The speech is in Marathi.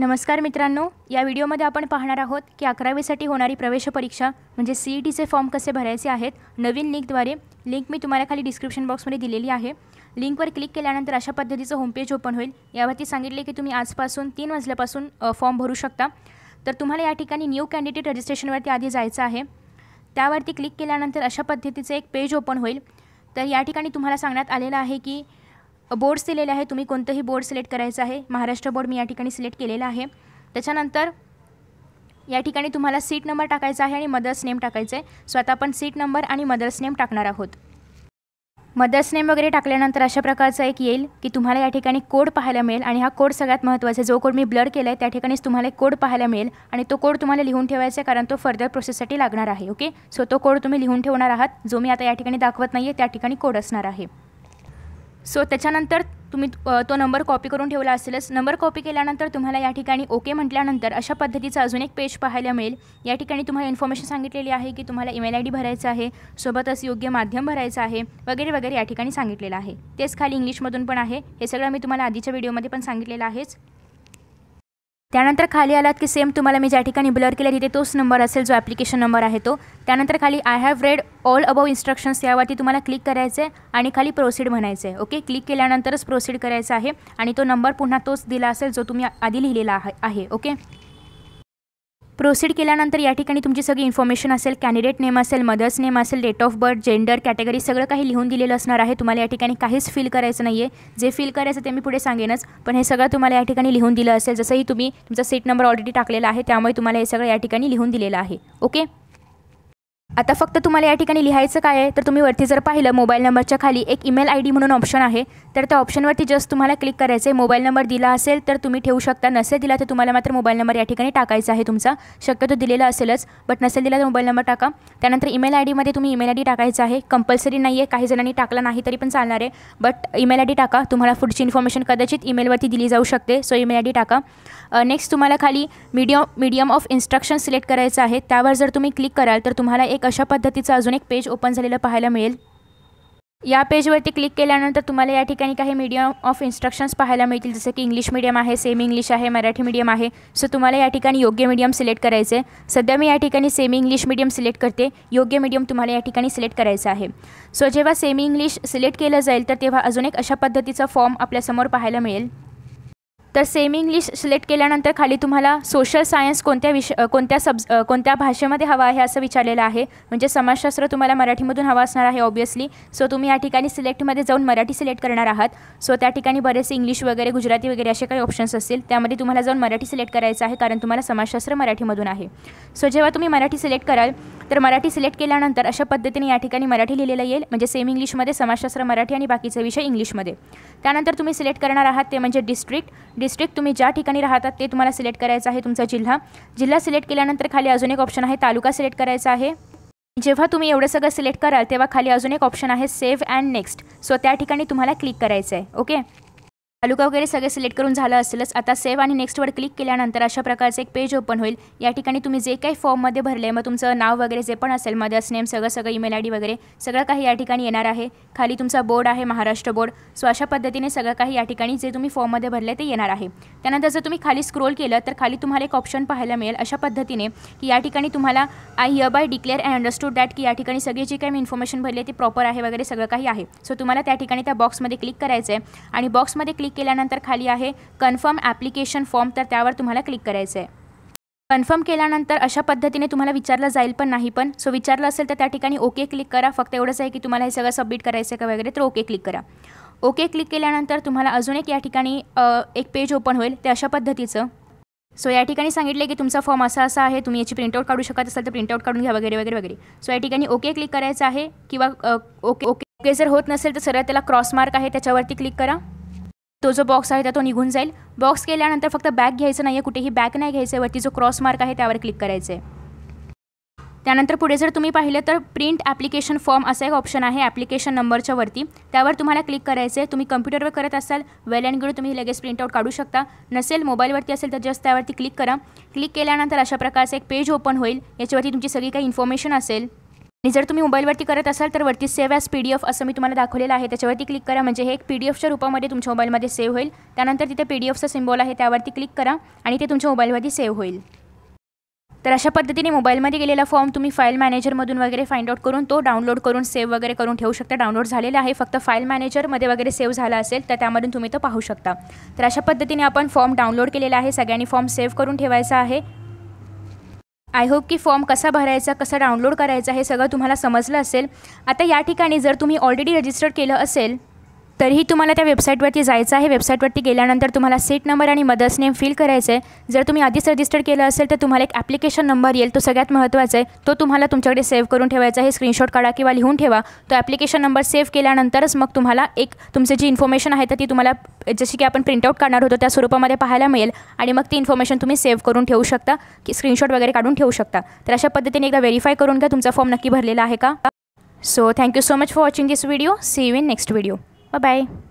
नमस्कार मित्रांनो या व्हिडिओमध्ये आपण पाहणार आहोत की अकरावीसाठी होणारी प्रवेश परीक्षा म्हणजे सी ई टीचे फॉर्म कसे भरायचे आहेत नवीन लिंकद्वारे लिंक मी तुम्हाला खाली डिस्क्रिप्शन बॉक्समध्ये दिलेली आहे लिंकवर क्लिक केल्यानंतर अशा पद्धतीचं होमपेज ओपन होईल यावरती सांगितले की तुम्ही आजपासून तीन वाजल्यापासून फॉर्म भरू शकता तर तुम्हाला या ठिकाणी न्यू कॅन्डिडेट रजिस्ट्रेशनवरती आधी जायचं आहे त्यावरती क्लिक केल्यानंतर अशा पद्धतीचं एक पेज ओपन होईल तर या ठिकाणी तुम्हाला सांगण्यात आलेलं आहे की बोर्ड दिलेले आहे तुम्ही कोणतंही बोर्ड सिलेक्ट करायचं आहे महाराष्ट्र बोर्ड मी या ठिकाणी सिलेक्ट केलेला आहे त्याच्यानंतर या ठिकाणी तुम्हाला सीट नंबर टाकायचा आहे आणि मदर्स नेम टाकायचं आहे सो आता आपण सीट नंबर आणि मदर्स नेम टाकणार आहोत मदर्स नेम वगैरे टाकल्यानंतर अशा प्रकारचा एक येईल की तुम्हाला या ठिकाणी कोड पाहायला मिळेल आणि हा कोड सगळ्यात महत्त्वाचा आहे जो कोड मी ब्लर केला आहे त्या ठिकाणीच तुम्हाला एक कोड पाहायला मिळेल आणि तो कोड तुम्हाला लिहून ठेवायचा आहे कारण तो फर्दर प्रोसेससाठी लागणार आहे ओके सो तो कोड तुम्ही लिहून ठेवणार आहात जो मी आता या ठिकाणी दाखवत नाही आहे त्या ठिकाणी कोड असणार आहे सो त्याच्यानंतर तुम्ही तो नंबर कॉपी करून ठेवला असेलच नंबर कॉपी केल्यानंतर तुम्हाला या ठिकाणी ओके म्हटल्यानंतर अशा पद्धतीचा अजून एक पेज पाहायला मिळेल या ठिकाणी तुम्हाला इन्फॉर्मेशन सांगितलेली आहे की तुम्हाला ईमेल आय डी भरायचं आहे सोबतच योग्य माध्यम भरायचं आहे वगैरे वगैरे या ठिकाणी सांगितलेलं आहे तेच खाली इंग्लिशमधून पण आहे हे सगळं मी तुम्हाला आधीच्या व्हिडिओमध्ये पण सांगितलेलं आहेच त्यानंतर खाली आलात की सेम तुम्हाला मी ज्या ठिकाणी ब्लर केला तिथे तोच नंबर असेल जो ॲप्लिकेशन नंबर आहे तो त्यानंतर खाली I have read all above instructions यावरती तुम्हाला क्लिक करायचं आहे आणि खाली प्रोसीड म्हणायचं आहे ओके क्लिक केल्यानंतरच प्रोसीड करायचं आहे आणि तो नंबर पुन्हा तोच दिला असेल जो तुम्ही आधी लिहिलेला आहे ओके प्रोसीड केल्यानंतर या ठिकाणी तुमची सगळी इन्फॉर्मेशन असेल कॅन्डिडेट नेम असेल मदर्स नेम असेल date of birth gender category सगळं काही लिहून दिलेलं असणार आहे तुम्हाला या ठिकाणी काहीच फिल करायचं नाही आहे जे फिल करायचं ते मी पुढे सांगेनच पण हे सगळं तुम्हाला या ठिकाणी लिहून दिलं असेल जसंही तुम्ही तुमचा सीट नंबर ऑलरेडी टाकलेला आहे त्यामुळे तुम्हाला हे सगळं या ठिकाणी लिहून दिलेलं आहे ओके आता फक्त तुम्हाला या ठिकाणी लिहायचं काय आहे तर तुम्ही वरती जर पाहिलं मोबाईल नंबरच्या खाली एक ईमेल आय डी म्हणून ऑप्शन आहे तर त्या ऑप्शनवरती जस्ट तुम्हाला क्लिक करायचं आहे मोबाईल नंबर दिला असेल तर तुम्ही ठेवू शकता नसेल दिला तर तुम्हाला मात्र मोबाईल नंबर या ठिकाणी टाकायचा आहे तुमचा शक्यतो दिलेला असेलच बट नसेल दिला तर मोबाईल नंबर टाका त्यानंतर ईमेल आय डीमध्ये तुम्ही ईमेल आय डी टाकायचा आहे कंपल्सरी नाही आहे काही जणांनी टाकला नाही तरी पण चालणार आहे बट ईमेल आय डी टाका तुम्हाला पुढची इन्फॉर्मेशन कदाचित ईमेलवरती दिली जाऊ शकते सो ईमेल आय डी टाका नेक्स्ट तुम्हाला खाली medium medium of instruction select करायचं आहे त्यावर जर तुम्ही क्लिक कराल तर तुम्हाला एक अशा पद्धतीचं अजून एक पेज ओपन झालेलं पाहायला मिळेल या पेजवरती क्लिक केल्यानंतर तुम्हाला या ठिकाणी काही मीडियम ऑफ इन्स्ट्रक्शन्स पाहायला मिळतील जसं की इंग्लिश मीडियम आहे सेमी इंग्लिश आहे मराठी मीडियम आहे सो तुम्हाला या ठिकाणी योग्य मीडियम सिलेक्ट करायचं आहे सध्या मी या ठिकाणी सेमी इंग्लिश मीडियम सिलेक्ट करते योग्य मीडियम तुम्हाला या ठिकाणी सिलेक्ट करायचं आहे सो जेव्हा सेमी इंग्लिश सिलेक्ट केलं जाईल तर तेव्हा अजून एक अशा पद्धतीचा फॉर्म आपल्यासमोर पाहायला मिळेल तर सेम इंग्लिश सिलेक्ट केल्यानंतर खाली तुम्हाला सोशल सायन्स कोणत्या विष कोणत्या सब्ज कोणत्या भाषेमध्ये हवा आहे असं विचारलेलं आहे म्हणजे समाजशास्त्र तुम्हाला मराठीमधून हवा असणार आहे ऑब्वियसली सो तुम्ही या ठिकाणी सिलेक्टमध्ये जाऊन मराठी सिलेक्ट करणार आहात सो त्या ठिकाणी बरेचसे इंग्लिश वगैरे गुजराती वगैरे असे काही ऑप्शन्स असतील त्यामध्ये तुम्हाला जाऊन मराठी सिलेक्ट करायचं आहे कारण तुम्हाला समाजशास्त्र मराठीमधून आहे सो जेव्हा तुम्ही मराठी सिलेक्ट कराल तर मराठी सिलेक्ट केल्यानंतर अशा पद्धतीने या ठिकाणी मराठी लिहिलेलं येईल म्हणजे सेम इंग्लिशमध्ये समाजशास्त्र मराठी आणि बाकीचे विषय इंग्लिशमध्ये त्यानंतर तुम्ही सिलेक्ट करणार आहात ते म्हणजे डिस्ट्रिक्ट डिस्ट्रिक्ट तुम्ही ज्या ठिकाणी राहतात ते तुम्हाला सिलेक्ट करायचं आहे तुमचा जिल्हा जिल्हा सिलेक्ट केल्यानंतर खाली अजून एक ऑप्शन आहे तालुका सिलेक्ट करायचा आहे जेव्हा तुम्ही एवढं सगळं सिलेक्ट कराल तेव्हा खाली अजून एक ऑप्शन आहे सेव्ह अँड नेक्स्ट सो त्या ठिकाणी तुम्हाला क्लिक करायचं आहे ओके तालुका वगैरे सगळे सिलेक्ट करून झालं असेलच आता सेव्ह आणि नेक्स्टवर क्लिक केल्यानंतर अशा प्रकारचं एक पेज ओपन होईल या ठिकाणी तुम्ही जे काही फॉर्ममध्ये भरले मग तुमचं नाव वगैरे जे पण असेल मदर्स नेम सगळं सगळं ईमेल आय डी वगैरे सगळं काही या ठिकाणी येणार आहे खाली तुमचा बोर्ड आहे महाराष्ट्र बोर्ड सो अशा पद्धतीने सगळं काही या ठिकाणी जे तुम्ही फॉर्ममध्ये भरले ते येणार आहे त्यानंतर जर तुम्ही खाली स्क्रोल केलं तर खाली तुम्हाला एक ऑप्शन पाहायला मिळेल अशा पद्धतीने की या ठिकाणी तुम्हाला I hereby declare and understood that की या ठिकाणी सगळी जी काही मी इन्फॉर्मेशन भरली ती प्रॉपर आहे वगैरे सगळं काही आहे सो तुम्हाला त्या ठिकाणी त्या बॉक्समध्ये क्लिक करायचं आहे आणि बॉक्समध्ये क्लिक क्लिक केल्यानंतर खाली आहे कन्फर्म ॲप्लिकेशन फॉर्म तर त्यावर तुम्हाला क्लिक करायचं आहे कन्फर्म केल्यानंतर अशा पद्धतीने तुम्हाला विचारलं जाईल पण नाही पण सो विचारलं असेल तर त्या ठिकाणी ओके क्लिक करा फक्त एवढंच आहे की तुम्हाला हे सगळं सबमिट करायचं आहे का वगैरे तर ओके क्लिक करा ओके क्लिक केल्यानंतर तुम्हाला अजून एक या ठिकाणी एक पेज ओपन होईल ते अशा पद्धतीचं सो या ठिकाणी सांगितले की तुमचा फॉर्म असा असा आहे तुम्ही याची प्रिंटआउट काढू शकत असाल तर प्रिंटआउट काढून घ्या वगैरे वगैरे वगैरे सो या ठिकाणी ओके क्लिक करायचं आहे किंवा ओके ओके ओके जर होत नसेल तर सरळ त्याला क्रॉस मार्क आहे त्याच्यावरती क्लिक करा तो जो बॉक्स आहे तो निघून जाईल बॉक्स केल्यानंतर फक्त बॅक घ्यायचं नाही आहे कुठेही बॅक नाही घ्यायचं आहे वरती जो क्रॉस मार्क आहे त्यावर क्लिक करायचं आहे त्यानंतर पुढे जर तुम्ही पाहिलं तर प्रिंट ॲप्लिकेशन फॉर्म असा एक ऑप्शन आहे ॲप्लिकेशन नंबरच्या वरती त्यावर तुम्हाला क्लिक करायचं आहे तुम्ही कम्प्युटरवर करत असाल वेल अँड गुड तुम्ही लगेच प्रिंटआउट काढू शकता नसेल मोबाईलवरती असेल तर जस्ट त्यावरती क्लिक करा क्लिक केल्यानंतर अशा प्रकारचं एक पेज ओपन होईल याच्यावरती तुमची सगळी काही इन्फॉर्मेशन असेल आणि जर तुम्ही मोबाईलवरती करत असाल तर वरती save as P D F असं मी तुम्हाला दाखवलेलं आहे त्याच्यावरती क्लिक करा म्हणजे हे एक पी डी एफच्या रूपामध्ये तुमच्या मोबाईलमध्ये सेव्ह होईल त्यानंतर तिथे पी डी एफचं सिम्बॉल आहे त्यावरती क्लिक करा आणि ते तुमच्या मोबाईलमध्ये सेव्ह होईल तर अशा पद्धतीने मोबाईलमध्ये गेलेला फॉर्म तुम्ही फाईल मॅनेजरमधून वगैरे फाईंड आउट करून तो डाउनलोड करून सेव्ह वगैरे करून ठेवू शकता डाउनलोड झालेला आहे फक्त फाईल मॅनेजरमध्ये वगैरे सेव्ह झाला असेल तर त्यामधून तुम्ही तो पाहू शकता तर अशा पद्धतीने आपण फॉर्म डाउनलोड केलेला आहे सगळ्यांनी फॉर्म सेव्ह करून ठेवायचा आहे आय होप की फॉर्म कसा भरायचा कसा डाउनलोड करायचा हे सगळं तुम्हाला समजलं असेल आता या ठिकाणी जर तुम्ही ऑलरेडी रजिस्टर केलं असेल तरीही तुम्हाला त्या वेबसाईटवरती जायचं आहे वेबसाईटवरती गेल्यानंतर तुम्हाला सीट नंबर आणि मदर्स नेम फिल करायचं आहे जर तुम्ही आधीच रजिस्टर केलं असेल तर तुम्हाला एक ॲप्लिकेशन नंबर येईल तो सगळ्यात महत्त्वाचा आहे तो तुम्हाला तुमच्याकडे सेव्ह करून ठेवायचा आहे स्क्रीनशॉट काढा किंवा लिहून ठेवा तो ॲप्लिकेशन नंबर सेव्ह केल्यानंतरच मग तुम्हाला एक तुमची जी इन्फॉर्मेशन आहे तर ती तुम्हाला जशी की आपण प्रिंटआउट काढणार होतो त्या स्वरूपामध्ये पाहायला मिळेल आणि मग ती इन्फॉर्मेशन तुम्ही सेव्ह करून ठेवू शकता की स्क्रीनशॉट वगैरे काढून ठेवू शकता तर अशा पद्धतीने एकदा व्हेरीफाय करून घ्या तुमचा फॉर्म नक्की भरलेला आहे का so thank you so much for watching this video see you in next video Bye-bye.